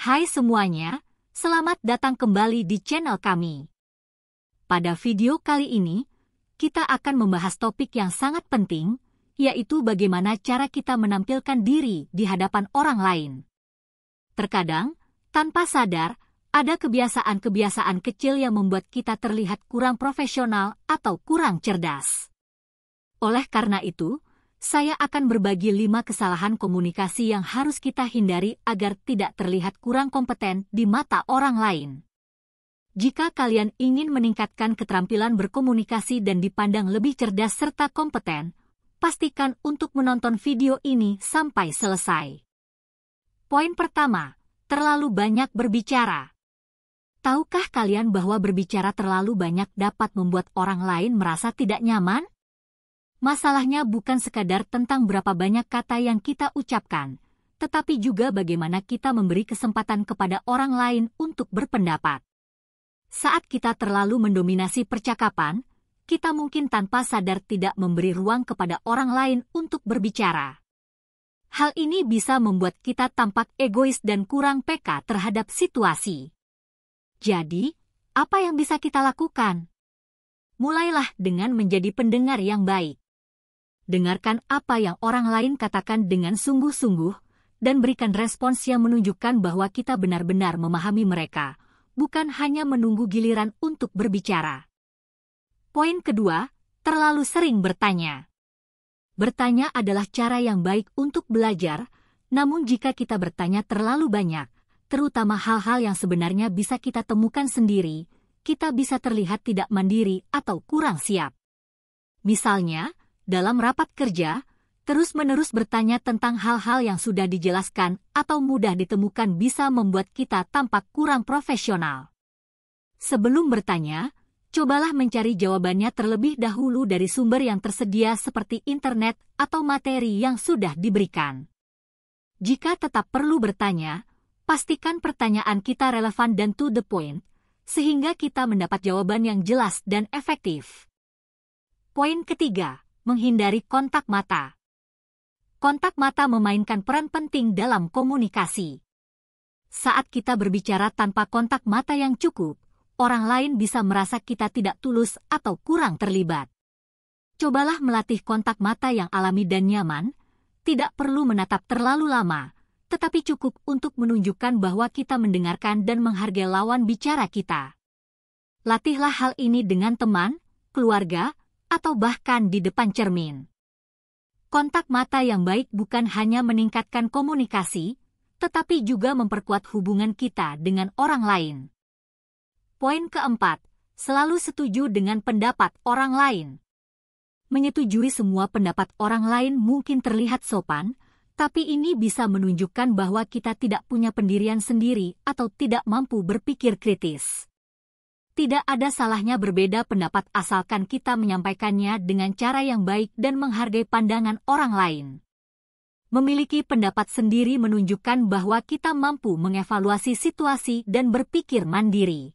Hai semuanya, selamat datang kembali di channel kami. Pada video kali ini, kita akan membahas topik yang sangat penting, yaitu bagaimana cara kita menampilkan diri di hadapan orang lain. Terkadang, tanpa sadar, ada kebiasaan-kebiasaan kecil yang membuat kita terlihat kurang profesional atau kurang cerdas. Oleh karena itu, saya akan berbagi lima kesalahan komunikasi yang harus kita hindari agar tidak terlihat kurang kompeten di mata orang lain. Jika kalian ingin meningkatkan keterampilan berkomunikasi dan dipandang lebih cerdas serta kompeten, pastikan untuk menonton video ini sampai selesai. Poin pertama, terlalu banyak berbicara. Tahukah kalian bahwa berbicara terlalu banyak dapat membuat orang lain merasa tidak nyaman? Masalahnya bukan sekadar tentang berapa banyak kata yang kita ucapkan, tetapi juga bagaimana kita memberi kesempatan kepada orang lain untuk berpendapat. Saat kita terlalu mendominasi percakapan, kita mungkin tanpa sadar tidak memberi ruang kepada orang lain untuk berbicara. Hal ini bisa membuat kita tampak egois dan kurang peka terhadap situasi. Jadi, apa yang bisa kita lakukan? Mulailah dengan menjadi pendengar yang baik dengarkan apa yang orang lain katakan dengan sungguh-sungguh, dan berikan respons yang menunjukkan bahwa kita benar-benar memahami mereka, bukan hanya menunggu giliran untuk berbicara. Poin kedua, terlalu sering bertanya. Bertanya adalah cara yang baik untuk belajar, namun jika kita bertanya terlalu banyak, terutama hal-hal yang sebenarnya bisa kita temukan sendiri, kita bisa terlihat tidak mandiri atau kurang siap. Misalnya, dalam rapat kerja, terus-menerus bertanya tentang hal-hal yang sudah dijelaskan atau mudah ditemukan bisa membuat kita tampak kurang profesional. Sebelum bertanya, cobalah mencari jawabannya terlebih dahulu dari sumber yang tersedia seperti internet atau materi yang sudah diberikan. Jika tetap perlu bertanya, pastikan pertanyaan kita relevan dan to the point, sehingga kita mendapat jawaban yang jelas dan efektif. Poin ketiga, menghindari kontak mata. Kontak mata memainkan peran penting dalam komunikasi. Saat kita berbicara tanpa kontak mata yang cukup, orang lain bisa merasa kita tidak tulus atau kurang terlibat. Cobalah melatih kontak mata yang alami dan nyaman, tidak perlu menatap terlalu lama, tetapi cukup untuk menunjukkan bahwa kita mendengarkan dan menghargai lawan bicara kita. Latihlah hal ini dengan teman, keluarga, atau bahkan di depan cermin. Kontak mata yang baik bukan hanya meningkatkan komunikasi, tetapi juga memperkuat hubungan kita dengan orang lain. Poin keempat, selalu setuju dengan pendapat orang lain. Menyetujui semua pendapat orang lain mungkin terlihat sopan, tapi ini bisa menunjukkan bahwa kita tidak punya pendirian sendiri atau tidak mampu berpikir kritis. Tidak ada salahnya berbeda pendapat asalkan kita menyampaikannya dengan cara yang baik dan menghargai pandangan orang lain. Memiliki pendapat sendiri menunjukkan bahwa kita mampu mengevaluasi situasi dan berpikir mandiri.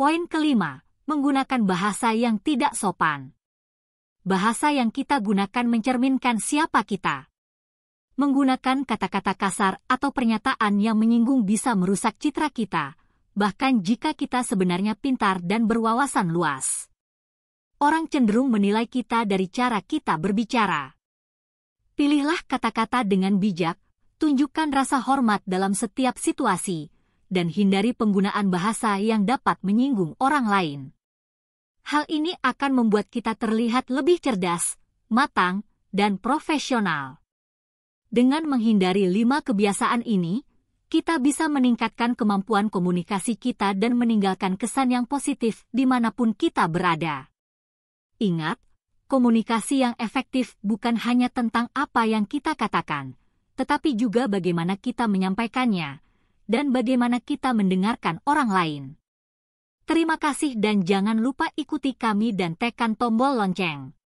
Poin kelima, menggunakan bahasa yang tidak sopan. Bahasa yang kita gunakan mencerminkan siapa kita menggunakan kata-kata kasar atau pernyataan yang menyinggung bisa merusak citra kita, bahkan jika kita sebenarnya pintar dan berwawasan luas. Orang cenderung menilai kita dari cara kita berbicara. Pilihlah kata-kata dengan bijak, tunjukkan rasa hormat dalam setiap situasi, dan hindari penggunaan bahasa yang dapat menyinggung orang lain. Hal ini akan membuat kita terlihat lebih cerdas, matang, dan profesional. Dengan menghindari lima kebiasaan ini, kita bisa meningkatkan kemampuan komunikasi kita dan meninggalkan kesan yang positif dimanapun kita berada. Ingat, komunikasi yang efektif bukan hanya tentang apa yang kita katakan, tetapi juga bagaimana kita menyampaikannya dan bagaimana kita mendengarkan orang lain. Terima kasih dan jangan lupa ikuti kami dan tekan tombol lonceng.